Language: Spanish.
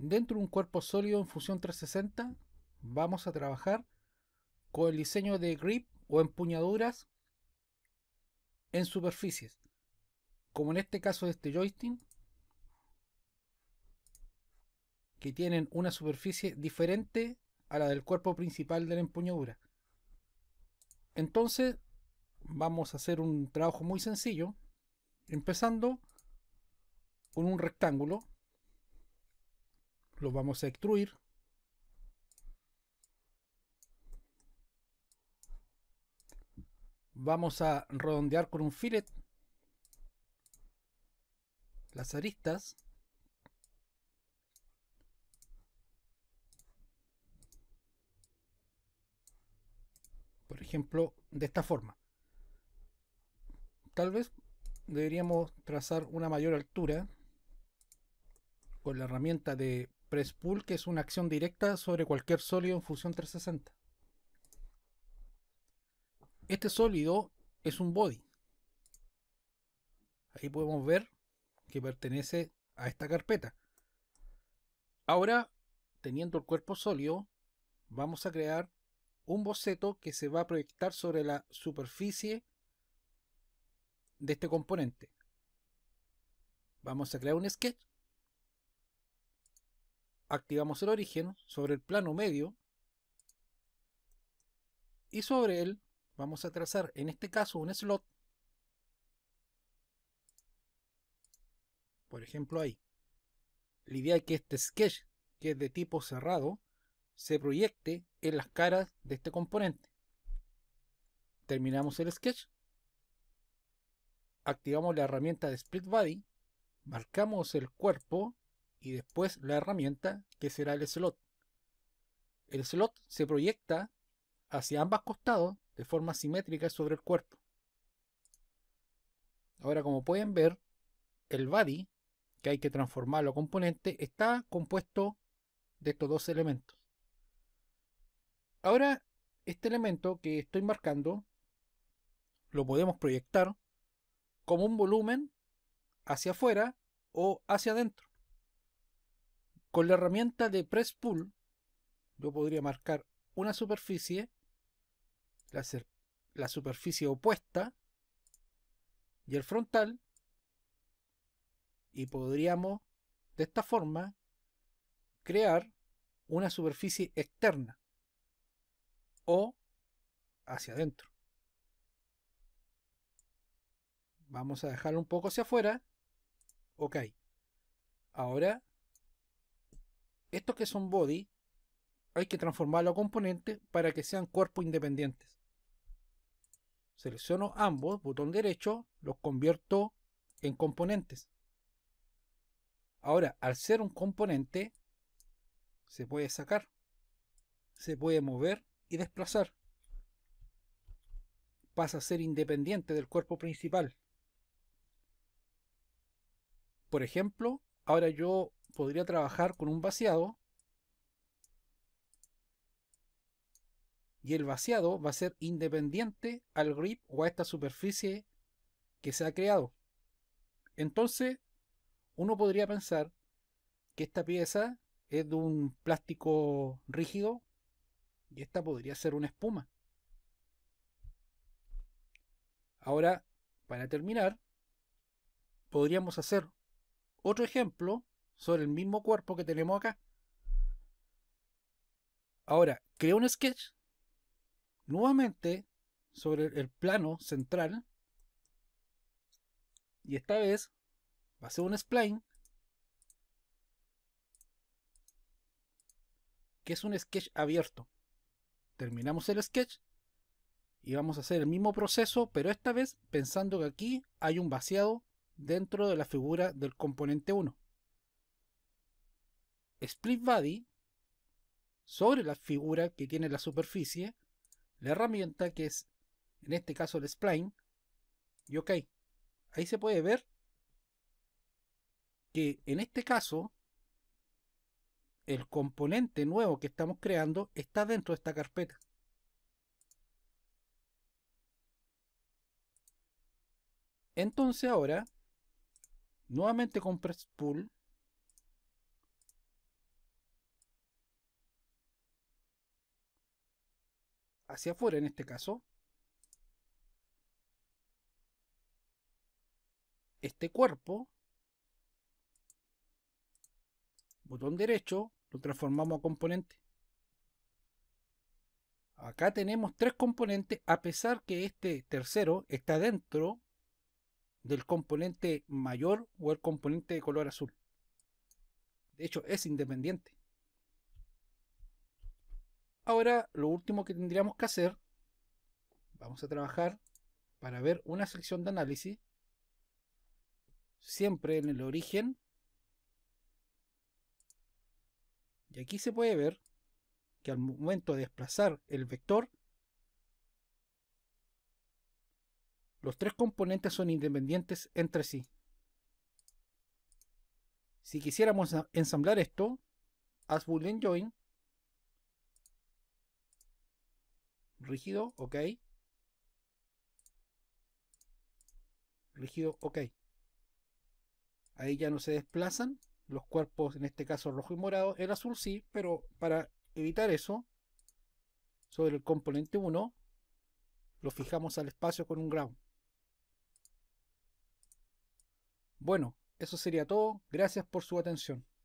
Dentro de un cuerpo sólido en Fusión 360 vamos a trabajar con el diseño de grip o empuñaduras en superficies, como en este caso de este joystick, que tienen una superficie diferente a la del cuerpo principal de la empuñadura. Entonces vamos a hacer un trabajo muy sencillo, empezando con un rectángulo lo vamos a extruir vamos a redondear con un fillet las aristas por ejemplo de esta forma tal vez deberíamos trazar una mayor altura con la herramienta de Press Pull, que es una acción directa sobre cualquier sólido en función 360. Este sólido es un body. Ahí podemos ver que pertenece a esta carpeta. Ahora, teniendo el cuerpo sólido, vamos a crear un boceto que se va a proyectar sobre la superficie de este componente. Vamos a crear un sketch activamos el origen sobre el plano medio y sobre él vamos a trazar en este caso un slot por ejemplo ahí la idea es que este sketch que es de tipo cerrado se proyecte en las caras de este componente terminamos el sketch activamos la herramienta de split body marcamos el cuerpo y después la herramienta que será el slot. El slot se proyecta hacia ambos costados de forma simétrica sobre el cuerpo. Ahora como pueden ver, el body, que hay que transformar a componente, está compuesto de estos dos elementos. Ahora, este elemento que estoy marcando lo podemos proyectar como un volumen hacia afuera o hacia adentro. Con la herramienta de Press Pull, yo podría marcar una superficie, la, superficie opuesta y el frontal, y podríamos de esta forma crear una superficie externa o hacia adentro. Vamos a dejarlo un poco hacia afuera. Ok. Ahora estos que son body hay que transformarlo a componentes para que sean cuerpos independientes. Selecciono ambos, botón derecho, los convierto en componentes. Ahora, al ser un componente, se puede sacar, se puede mover y desplazar. Pasa a ser independiente del cuerpo principal. Por ejemplo, ahora yo podría trabajar con un vaciado. Y el vaciado va a ser independiente al grip o a esta superficie que se ha creado. Entonces, uno podría pensar que esta pieza es de un plástico rígido y esta podría ser una espuma. Ahora, para terminar, podríamos hacer otro ejemplo sobre el mismo cuerpo que tenemos acá. Ahora, creo un sketch nuevamente sobre el plano central. Y esta vez va a ser un spline. Que es un sketch abierto. Terminamos el sketch. Y vamos a hacer el mismo proceso, pero esta vez pensando que aquí hay un vaciado dentro de la figura del componente 1 split body sobre la figura que tiene la superficie la herramienta que es en este caso el spline y ok ahí se puede ver que en este caso el componente nuevo que estamos creando está dentro de esta carpeta entonces ahora nuevamente con press pull hacia afuera en este caso, este cuerpo, botón derecho, lo transformamos a componente. Acá tenemos tres componentes, a pesar que este tercero está dentro del componente mayor o el componente de color azul. De hecho, es independiente. Ahora, lo último que tendríamos que hacer, vamos a trabajar para ver una sección de análisis, siempre en el origen. Y aquí se puede ver que al momento de desplazar el vector, los tres componentes son independientes entre sí. Si quisiéramos ensamblar esto, as boolean join Rígido, ok. Rígido, ok. Ahí ya no se desplazan. Los cuerpos, en este caso rojo y morado. El azul sí, pero para evitar eso, sobre el componente 1, lo fijamos al espacio con un ground. Bueno, eso sería todo. Gracias por su atención.